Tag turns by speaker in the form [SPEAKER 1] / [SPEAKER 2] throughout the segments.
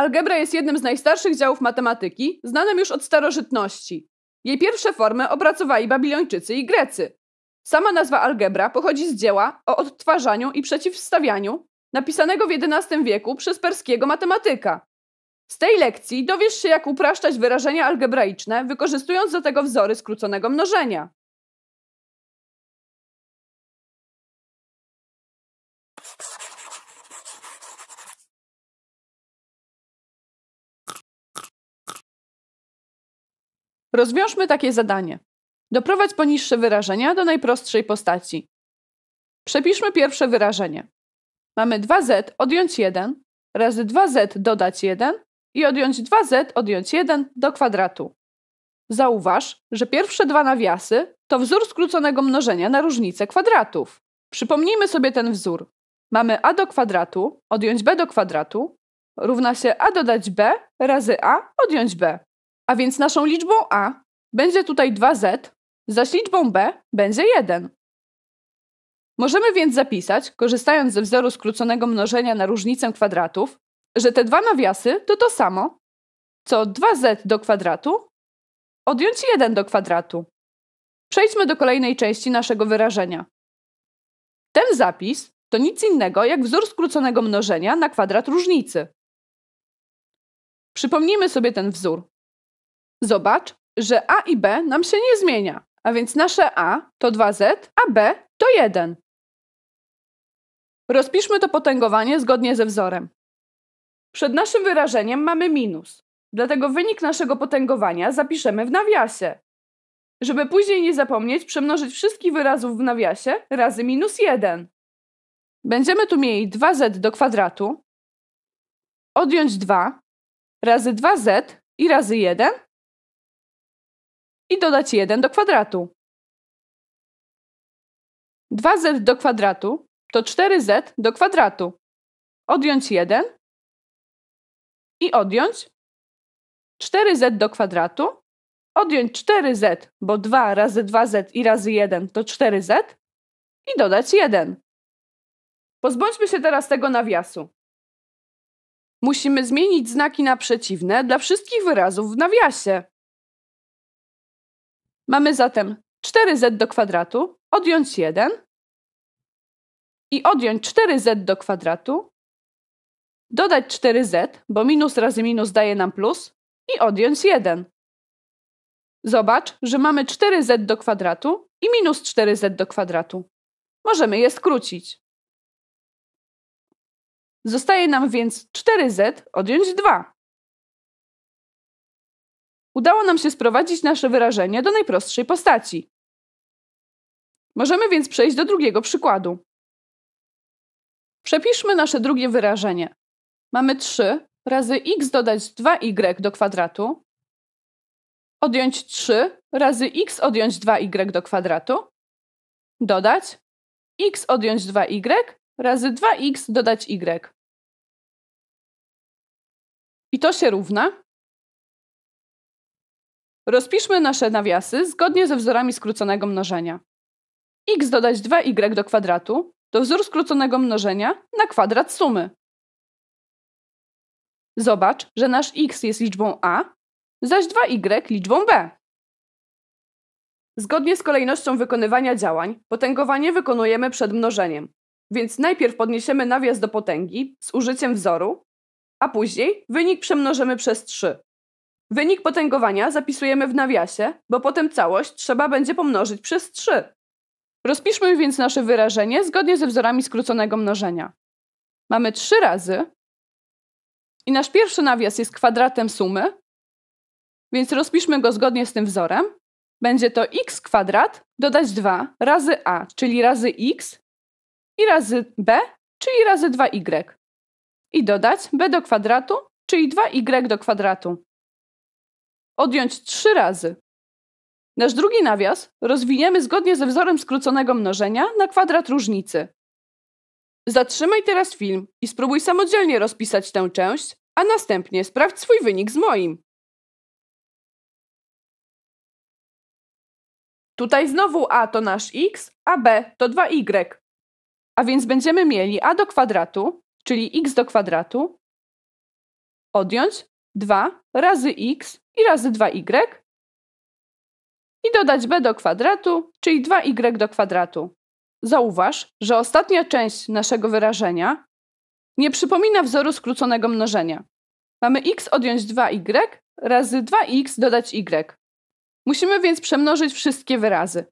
[SPEAKER 1] Algebra jest jednym z najstarszych działów matematyki, znanym już od starożytności. Jej pierwsze formy opracowali Babilończycy i Grecy. Sama nazwa algebra pochodzi z dzieła o odtwarzaniu i przeciwstawianiu, napisanego w XI wieku przez perskiego matematyka. Z tej lekcji dowiesz się, jak upraszczać wyrażenia algebraiczne, wykorzystując do tego wzory skróconego mnożenia. Rozwiążmy takie zadanie. Doprowadź poniższe wyrażenia do najprostszej postaci. Przepiszmy pierwsze wyrażenie. Mamy 2z odjąć 1 razy 2z dodać 1 i odjąć 2z odjąć 1 do kwadratu. Zauważ, że pierwsze dwa nawiasy to wzór skróconego mnożenia na różnicę kwadratów. Przypomnijmy sobie ten wzór. Mamy a do kwadratu odjąć b do kwadratu równa się a dodać b razy a odjąć b. A więc naszą liczbą a będzie tutaj 2z, zaś liczbą b będzie 1. Możemy więc zapisać, korzystając ze wzoru skróconego mnożenia na różnicę kwadratów, że te dwa nawiasy to to samo, co 2z do kwadratu odjąć 1 do kwadratu. Przejdźmy do kolejnej części naszego wyrażenia. Ten zapis to nic innego jak wzór skróconego mnożenia na kwadrat różnicy. Przypomnijmy sobie ten wzór. Zobacz, że A i B nam się nie zmienia, a więc nasze A to 2Z, a B to 1. Rozpiszmy to potęgowanie zgodnie ze wzorem. Przed naszym wyrażeniem mamy minus, dlatego wynik naszego potęgowania zapiszemy w nawiasie. Żeby później nie zapomnieć przemnożyć wszystkich wyrazów w nawiasie razy minus 1. Będziemy tu mieli 2z do kwadratu, odjąć 2, razy 2z i razy 1 i dodać 1 do kwadratu. 2z do kwadratu to 4z do kwadratu. Odjąć 1 i odjąć 4z do kwadratu. Odjąć 4z, bo 2 razy 2z i razy 1 to 4z i dodać 1. Pozbądźmy się teraz tego nawiasu. Musimy zmienić znaki na przeciwne dla wszystkich wyrazów w nawiasie. Mamy zatem 4z do kwadratu, odjąć 1 i odjąć 4z do kwadratu, dodać 4z, bo minus razy minus daje nam plus, i odjąć 1. Zobacz, że mamy 4z do kwadratu i minus 4z do kwadratu. Możemy je skrócić. Zostaje nam więc 4z odjąć 2. Udało nam się sprowadzić nasze wyrażenie do najprostszej postaci. Możemy więc przejść do drugiego przykładu. Przepiszmy nasze drugie wyrażenie. Mamy 3 razy x dodać 2y do kwadratu, odjąć 3 razy x odjąć 2y do kwadratu, dodać x odjąć 2y razy 2x dodać y. I to się równa Rozpiszmy nasze nawiasy zgodnie ze wzorami skróconego mnożenia. x dodać 2y do kwadratu to wzór skróconego mnożenia na kwadrat sumy. Zobacz, że nasz x jest liczbą a, zaś 2y liczbą b. Zgodnie z kolejnością wykonywania działań, potęgowanie wykonujemy przed mnożeniem, więc najpierw podniesiemy nawias do potęgi z użyciem wzoru, a później wynik przemnożymy przez 3. Wynik potęgowania zapisujemy w nawiasie, bo potem całość trzeba będzie pomnożyć przez 3. Rozpiszmy więc nasze wyrażenie zgodnie ze wzorami skróconego mnożenia. Mamy 3 razy i nasz pierwszy nawias jest kwadratem sumy, więc rozpiszmy go zgodnie z tym wzorem. Będzie to x kwadrat dodać 2 razy a, czyli razy x i razy b, czyli razy 2y. I dodać b do kwadratu, czyli 2y do kwadratu odjąć trzy razy. Nasz drugi nawias rozwiniemy zgodnie ze wzorem skróconego mnożenia na kwadrat różnicy. Zatrzymaj teraz film i spróbuj samodzielnie rozpisać tę część, a następnie sprawdź swój wynik z moim. Tutaj znowu a to nasz x, a b to 2y. A więc będziemy mieli a do kwadratu, czyli x do kwadratu, odjąć 2 razy x i razy 2y i dodać b do kwadratu, czyli 2y do kwadratu. Zauważ, że ostatnia część naszego wyrażenia nie przypomina wzoru skróconego mnożenia. Mamy x odjąć 2y razy 2x dodać y. Musimy więc przemnożyć wszystkie wyrazy.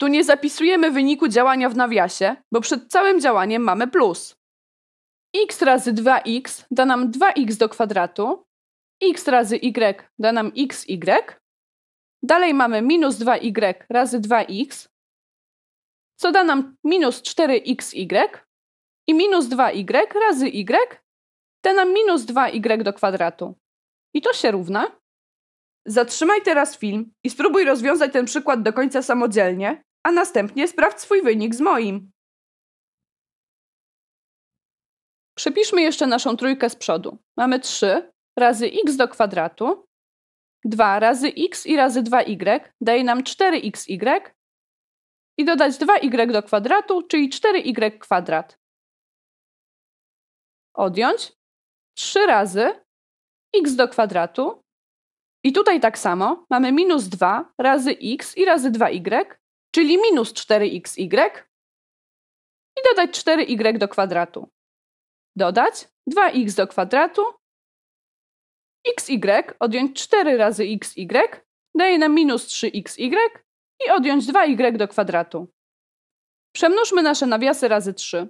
[SPEAKER 1] Tu nie zapisujemy wyniku działania w nawiasie, bo przed całym działaniem mamy plus x razy 2x da nam 2x do kwadratu, x razy y da nam xy, dalej mamy minus 2y razy 2x, co da nam minus 4xy y. i minus 2y razy y da nam minus 2y do kwadratu. I to się równa. Zatrzymaj teraz film i spróbuj rozwiązać ten przykład do końca samodzielnie, a następnie sprawdź swój wynik z moim. Przepiszmy jeszcze naszą trójkę z przodu. Mamy 3 razy x do kwadratu, 2 razy x i razy 2y daje nam 4xy y. i dodać 2y do kwadratu, czyli 4y y kwadrat. Odjąć 3 razy x do kwadratu i tutaj tak samo mamy minus 2 razy x i razy 2y, czyli minus 4xy y. i dodać 4y do kwadratu. Dodać 2x do kwadratu, xy odjąć 4 razy xy daje nam minus 3xy y i odjąć 2y do kwadratu. Przemnóżmy nasze nawiasy razy 3.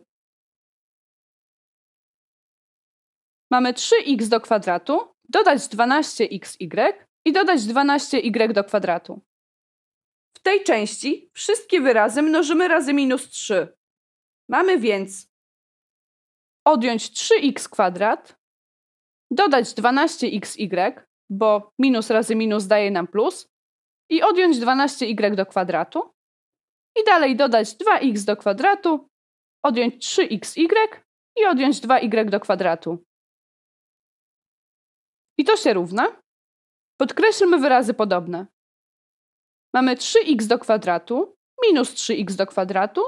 [SPEAKER 1] Mamy 3x do kwadratu, dodać 12xy i dodać 12y do kwadratu. W tej części wszystkie wyrazy mnożymy razy minus 3. Mamy więc odjąć 3x kwadrat, dodać 12xy, bo minus razy minus daje nam plus, i odjąć 12y do kwadratu. I dalej dodać 2x do kwadratu, odjąć 3xy y i odjąć 2y do kwadratu. I to się równa. Podkreślmy wyrazy podobne. Mamy 3x do kwadratu minus 3x do kwadratu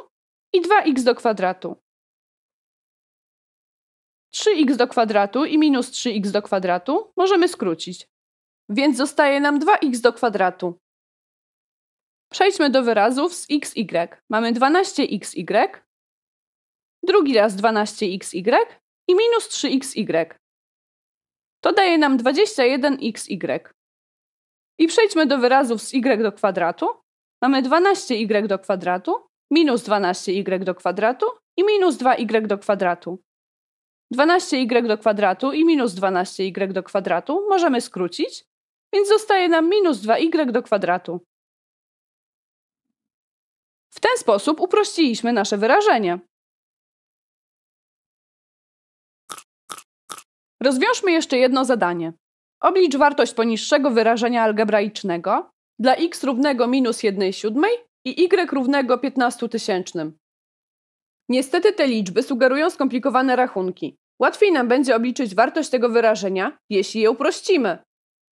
[SPEAKER 1] i 2x do kwadratu. 3x do kwadratu i minus 3x do kwadratu możemy skrócić. Więc zostaje nam 2x do kwadratu. Przejdźmy do wyrazów z xy. Mamy 12xy, drugi raz 12xy i minus 3xy. To daje nam 21xy. I przejdźmy do wyrazów z y do kwadratu. Mamy 12y do kwadratu, minus 12y do kwadratu i minus 2y do kwadratu. 12y do kwadratu i minus 12y do kwadratu możemy skrócić, więc zostaje nam minus 2y do kwadratu. W ten sposób uprościliśmy nasze wyrażenie. Rozwiążmy jeszcze jedno zadanie. Oblicz wartość poniższego wyrażenia algebraicznego dla x równego minus 1 siódmej i y równego 15 tysięcznym. Niestety te liczby sugerują skomplikowane rachunki. Łatwiej nam będzie obliczyć wartość tego wyrażenia, jeśli je uprościmy.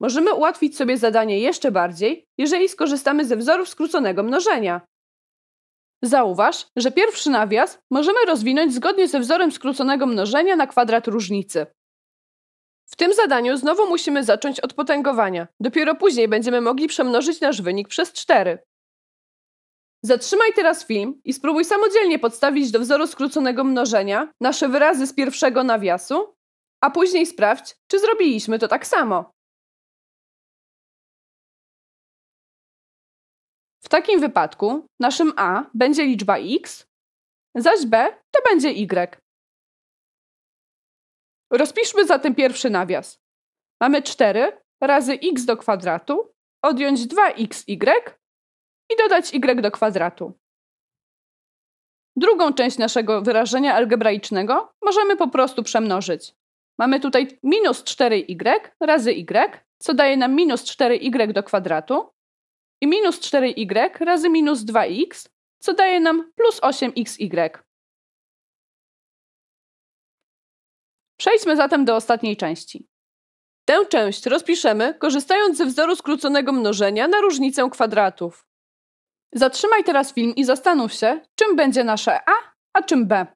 [SPEAKER 1] Możemy ułatwić sobie zadanie jeszcze bardziej, jeżeli skorzystamy ze wzorów skróconego mnożenia. Zauważ, że pierwszy nawias możemy rozwinąć zgodnie ze wzorem skróconego mnożenia na kwadrat różnicy. W tym zadaniu znowu musimy zacząć od potęgowania. Dopiero później będziemy mogli przemnożyć nasz wynik przez 4. Zatrzymaj teraz film i spróbuj samodzielnie podstawić do wzoru skróconego mnożenia nasze wyrazy z pierwszego nawiasu, a później sprawdź, czy zrobiliśmy to tak samo. W takim wypadku naszym a będzie liczba x, zaś b to będzie y. Rozpiszmy zatem pierwszy nawias. Mamy 4 razy x do kwadratu, odjąć 2xy i dodać y do kwadratu. Drugą część naszego wyrażenia algebraicznego możemy po prostu przemnożyć. Mamy tutaj minus 4y y razy y, co daje nam minus 4y y do kwadratu i minus 4y y razy minus 2x, co daje nam plus 8xy. Przejdźmy zatem do ostatniej części. Tę część rozpiszemy, korzystając ze wzoru skróconego mnożenia na różnicę kwadratów. Zatrzymaj teraz film i zastanów się, czym będzie nasze A, a czym B.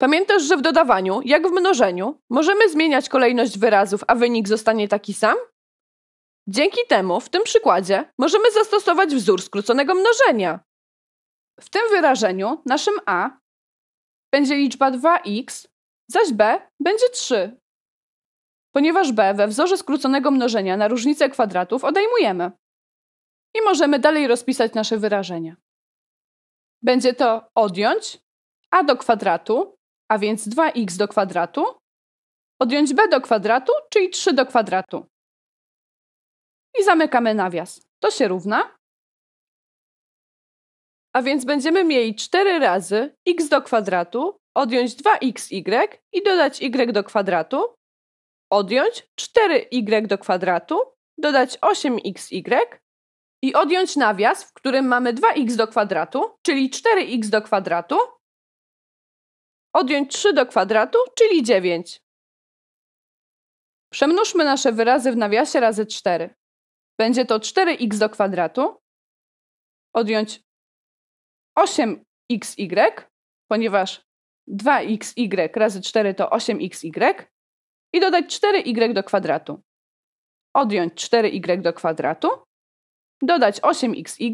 [SPEAKER 1] Pamiętasz, że w dodawaniu, jak w mnożeniu, możemy zmieniać kolejność wyrazów, a wynik zostanie taki sam? Dzięki temu, w tym przykładzie, możemy zastosować wzór skróconego mnożenia. W tym wyrażeniu naszym a będzie liczba 2x, zaś b będzie 3 ponieważ b we wzorze skróconego mnożenia na różnicę kwadratów odejmujemy. I możemy dalej rozpisać nasze wyrażenie. Będzie to odjąć a do kwadratu, a więc 2x do kwadratu, odjąć b do kwadratu, czyli 3 do kwadratu. I zamykamy nawias. To się równa. A więc będziemy mieli 4 razy x do kwadratu, odjąć 2xy i dodać y do kwadratu, odjąć 4y y do kwadratu, dodać 8xy i odjąć nawias, w którym mamy 2x do kwadratu, czyli 4x do kwadratu, odjąć 3 do kwadratu, czyli 9. Przemnóżmy nasze wyrazy w nawiasie razy 4. Będzie to 4x do kwadratu, odjąć 8xy, ponieważ 2xy razy 4 to 8xy, i dodać 4y y do kwadratu. Odjąć 4y y do kwadratu, dodać 8xy.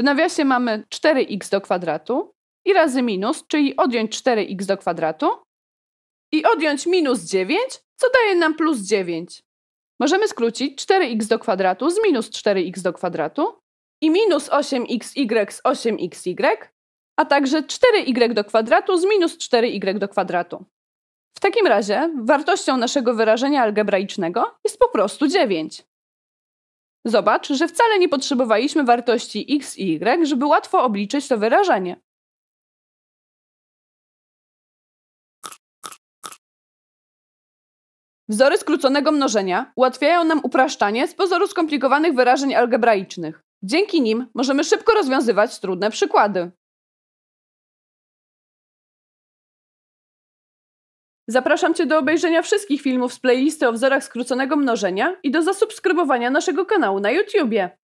[SPEAKER 1] W nawiasie mamy 4x do kwadratu i razy minus, czyli odjąć 4x do kwadratu i odjąć minus 9, co daje nam plus 9. Możemy skrócić 4x do kwadratu z minus 4x do kwadratu i minus 8xy z 8xy, a także 4y y do kwadratu z minus 4y do kwadratu takim razie wartością naszego wyrażenia algebraicznego jest po prostu 9. Zobacz, że wcale nie potrzebowaliśmy wartości x i y, żeby łatwo obliczyć to wyrażenie. Wzory skróconego mnożenia ułatwiają nam upraszczanie z pozoru skomplikowanych wyrażeń algebraicznych. Dzięki nim możemy szybko rozwiązywać trudne przykłady. Zapraszam Cię do obejrzenia wszystkich filmów z playlisty o wzorach skróconego mnożenia i do zasubskrybowania naszego kanału na YouTubie.